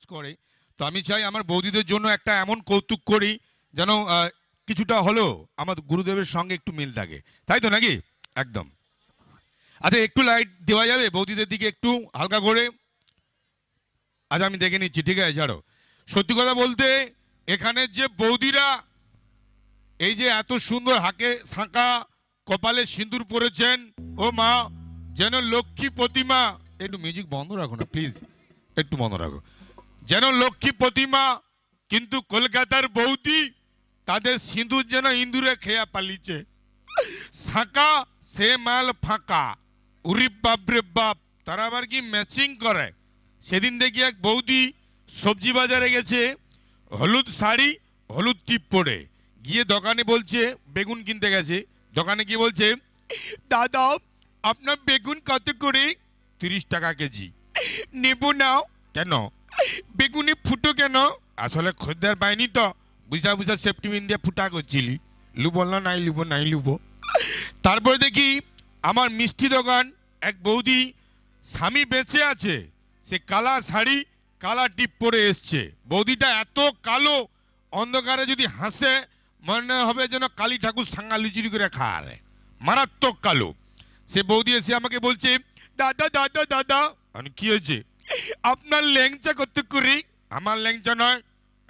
কাজ করে তো আমি চাই আমার বৌদিদের জন্য একটা এমন কৌতুক করি যেন কিছুটা হলো আমার গুরুদেবের সঙ্গে একটু মিল থাকে তাই তো নাকি একদম আচ্ছা একটু লাইট দেওয়া যাবে বৌদিদের দিকে একটু হালকা করে আজ আচ্ছা, আমি দেখে নিচ্ছি ঠিক আছে ছাড়ো সত্যি কথা বলতে এখানে যে বৌদিরা এই যে এত সুন্দর হাকে সাঁকা কপালে সিঁদুর পরেছেন ও মা যেন লক্ষ্মী প্রতিমা একটু মিউজিক বন্ধ রাখো না প্লিজ একটু বন্ধ রাখো যেন লক্ষ্মী প্রতিমা কিন্তু কলকাতার বৌদি তাদের সিঁদুর যেন ইন্দুরে খেয়া পালিছে সাঁকা সে মাল ফাঁকা উরিপ বাপ রে বাপ তারা আবার কি ম্যাচিং করে সেদিন দেখি এক বৌদি সবজি বাজারে গেছে হলুদ শাড়ি হলুদ টিপ পরে গিয়ে দোকানে বলছে বেগুন কিনতে গেছে দোকানে গিয়ে বলছে দাদা আপনার বেগুন কত করে তিরিশ টাকা কেজি নেবো নাও কেন বেগুনি ফুটো কেন আসলে খদ্দের বাইনি তো বুঝা বুঝা সেফটি পিন দিয়ে ফুটা করছিলি লুব না নাই লুব নাই লুব তারপরে দেখি আমার মিষ্টি দোকান এক বৌদি স্বামী বেঁচে আছে সে কালা শাড়ি কালা টিপ পরে এসছে বৌদিটা এত কালো অন্ধকারে যদি হাসে মনে হবে যেন কালী ঠাকুর সাঙ্গা লুচুরি করে খায় মারাত্মক কালো সে বৌদি এসে আমাকে বলছে দাদা দাদা দাদা আমি কী হয়েছে আপনার ল্যাংচা করতে করি আমার ল্যাংচা নয়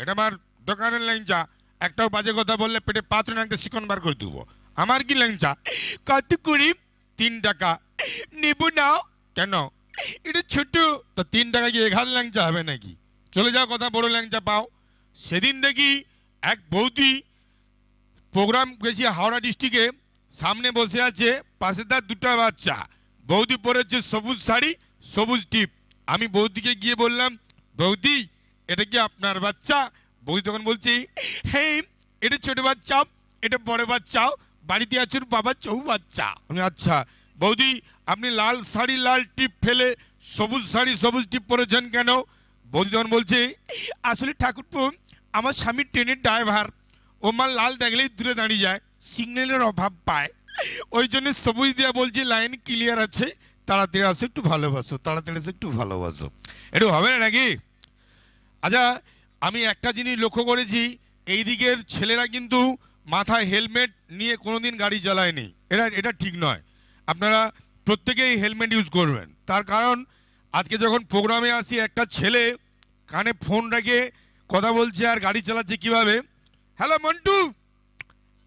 এটা আমার দোকানের ল্যাংচা একটাও বাজে কথা বললে পেটে পাত্র নাকতে সিকন শিকন বার করে দেবো আমার কি ল্যাংচা কত করি তিন টাকা নেবো নাও কেন এটা ছোট তো তিন টাকা কি এখানে ল্যাংচা হবে নাকি চলে যাও কথা বড় ল্যাংচা পাও সেদিন দেখি এক বৌদি প্রোগ্রাম গেছি হাওড়া ডিস্ট্রিক্টে সামনে বসে আছে পাশে তার দুটা বাচ্চা বৌদি পরেছে সবুজ শাড়ি সবুজ টিপ আমি বৌদিকে গিয়ে বললাম বৌদি এটা কি আপনার বাচ্চা বৌদি তখন বলছি হ্যাঁ এটা ছোট বাচ্চা এটা বড় বাচ্চাও বাড়িতে আছেন বাবা চৌ বাচ্চা আমি আচ্ছা বৌদি আপনি লাল শাড়ি লাল টিপ ফেলে সবুজ শাড়ি সবুজ টিপ পরেছেন কেন বৌদি তখন বলছে আসলে ঠাকুরপু আমার স্বামী ট্রেনের ড্রাইভার ও মা লাল দেখলেই দূরে দাঁড়িয়ে যায় সিগন্যালের অভাব পায় ওই জন্য সবুজ দেওয়া বলছি লাইন ক্লিয়ার আছে তাড়াতাড়ি আসো একটু ভালোবাসো তাড়াতাড়ি আসো একটু ভালোবাসো একটু হবে না নাকি আচ্ছা আমি একটা জিনিস লক্ষ্য করেছি এই দিকের ছেলেরা কিন্তু মাথায় হেলমেট নিয়ে কোনোদিন গাড়ি চালায়নি এটা এটা ঠিক নয় আপনারা প্রত্যেকেই হেলমেট ইউজ করবেন তার কারণ আজকে যখন প্রোগ্রামে আসি একটা ছেলে কানে ফোন রেখে কথা বলছে আর গাড়ি চালাচ্ছে কিভাবে হ্যালো মন্টু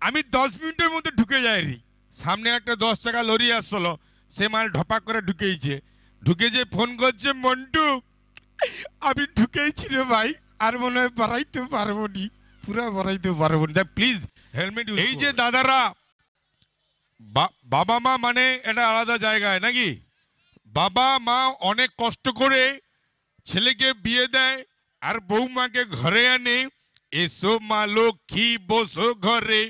আমি দশ মিনিটের মধ্যে ঢুকে যাইনি সামনে একটা দশ টাকা লরি আসলো সে মাল ঢপা করে ঢুকেইছে ঢুকে যে ফোন করছে মন্টু আমি ঢুকেছি রে ভাই আর মনে হয় বাড়াইতে পারবো নি পুরা বাড়াইতে পারবো না প্লিজ হেলমেট এই যে দাদারা বাবা মা মানে এটা আলাদা জায়গায় নাকি বাবা মা অনেক কষ্ট করে ছেলেকে বিয়ে দেয় আর বৌমাকে ঘরে আনে এসো মা লক্ষ্মী বসো ঘরে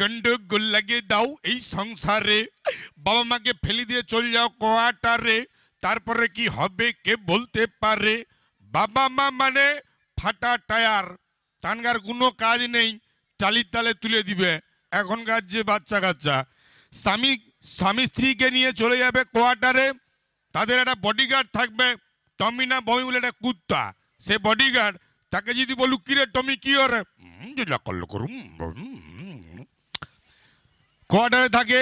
গন্ডগোল লাগিয়ে দাও এই সংসারে বাবা মাকে ফেলে দিয়ে চলে যাও কোয়াটারে তারপরে কি হবে কে বলতে পারে বাবা মা মানে ফাটা টায়ার তানগার কোনো কাজ নেই টালির তালে তুলে দিবে এখনকার যে বাচ্চা কাচ্চা স্বামী স্বামী স্ত্রীকে নিয়ে চলে যাবে কোয়াটারে তাদের একটা বডিগার্ড থাকবে টমি না বমি বলে একটা কুত্তা সে বডিগার্ড তাকে যদি বলুক কিরে টমি কি ওরে করলো করুম কোয়ার্টারে থাকে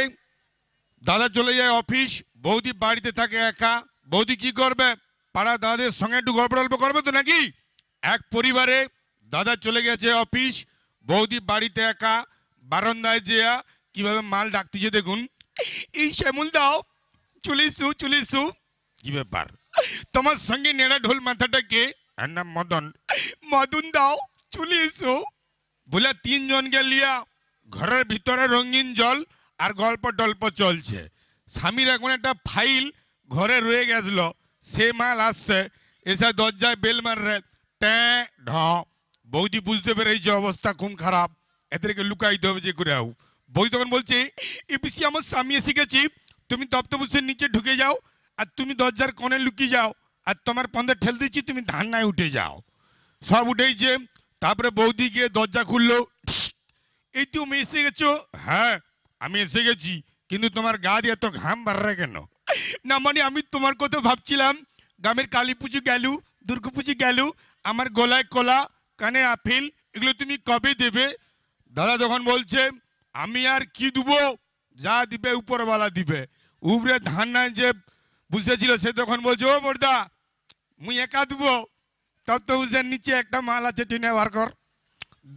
দাদা চলে যায় অফিস বৌদি বাড়িতে থাকে একা বৌদি কি করবে পাড়া দাদাদের সঙ্গে একটু গল্প টল্প করবে তো নাকি এক পরিবারে দাদা চলে গেছে অফিস বৌদি বাড়িতে একা বারান্দায় যেয়া কিভাবে মাল ডাকতেছে দেখুন এই শ্যামুল দাও চলিসু চলিসু কি ব্যাপার তোমার সঙ্গে নেড়া ঢোল মাথাটাকে আর নাম মদন মদন দাও চলিসু বলে তিনজনকে লিয়া ঘরের ভিতরে রঙিন জল আর গল্প টল্প চলছে স্বামীর এখন একটা ফাইল ঘরে রয়ে গেছিল সে মাল আসছে এসে দরজায় বেল মাররে ট্যাঁ ঢ বৌদি বুঝতে পেরেছে অবস্থা খুব খারাপ এদেরকে লুকাইতে হবে যে করে আউ বই তখন বলছে এপিসি আমার স্বামী এসে গেছি তুমি দপ্তবুসের নিচে ঢুকে যাও আর তুমি দরজার কোণে লুকিয়ে যাও আর তোমার পন্দে ঠেল দিচ্ছি তুমি ধান নাই উঠে যাও সব উঠেছে তারপরে বৌদি গিয়ে দরজা খুললো এই তুমি এসে গেছো হ্যাঁ আমি এসে গেছি কিন্তু তোমার গা দিয়ে তো ঘাম বাড়রা কেন না মানে আমি তোমার কথা ভাবছিলাম গ্রামের কালী পুজো গেল দুর্গা পুজো গেল আমার গলায় কলা কানে আফিল এগুলো তুমি কবে দেবে দাদা যখন বলছে আমি আর কি দেবো যা দিবে উপরওয়ালা দিবে উপরে ধান না যে বুঝেছিল সে তখন বলছে ও বর্দা মুই একা দেব তত্ত্ব তো বুঝে নিচে একটা মাল আছে টিনে বার কর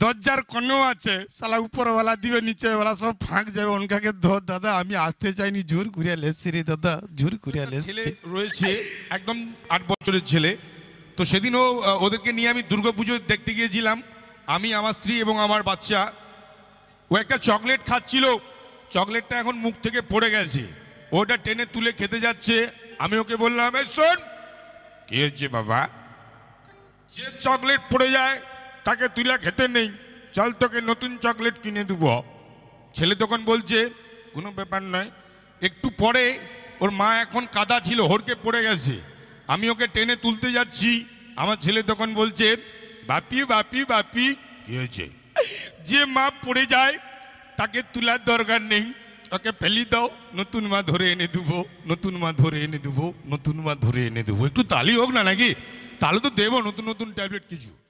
দরজার কন্যা আছে সালা উপরওয়ালা দিবে নিচেওয়ালা সব ফাঁক যাবে ওনকাকে ধর দাদা আমি আসতে চাইনি ঝুর ঘুরিয়া লেসছি রে দাদা ঝুর ঘুরিয়া লেসছি রয়েছে একদম আট বছরের ছেলে তো সেদিনও ওদেরকে নিয়ে আমি দুর্গাপুজো দেখতে গিয়েছিলাম আমি আমার স্ত্রী এবং আমার বাচ্চা ও একটা চকলেট খাচ্ছিল চকলেটটা এখন মুখ থেকে পড়ে গেছে ওটা টেনে তুলে খেতে যাচ্ছে আমি ওকে বললাম শোন কি হচ্ছে বাবা যে চকলেট পড়ে যায় তাকে তুইলা খেতে নেই চল তোকে নতুন চকলেট কিনে দেব ছেলে তখন বলছে কোনো ব্যাপার নয় একটু পরে ওর মা এখন কাদা ছিল হরকে পড়ে গেছে আমি ওকে টেনে তুলতে যাচ্ছি আমার ছেলে তখন বলছে বাপি বাপি বাপি কী হয়েছে যে মা পড়ে যায় তাকে তুলার দরকার নেই ওকে ফেলি দাও নতুন মা ধরে এনে দেবো নতুন মা ধরে এনে দেবো নতুন মা ধরে এনে দেবো একটু তালি হোক না নাকি তাহলে তো দেবো নতুন নতুন ট্যাবলেট কিছু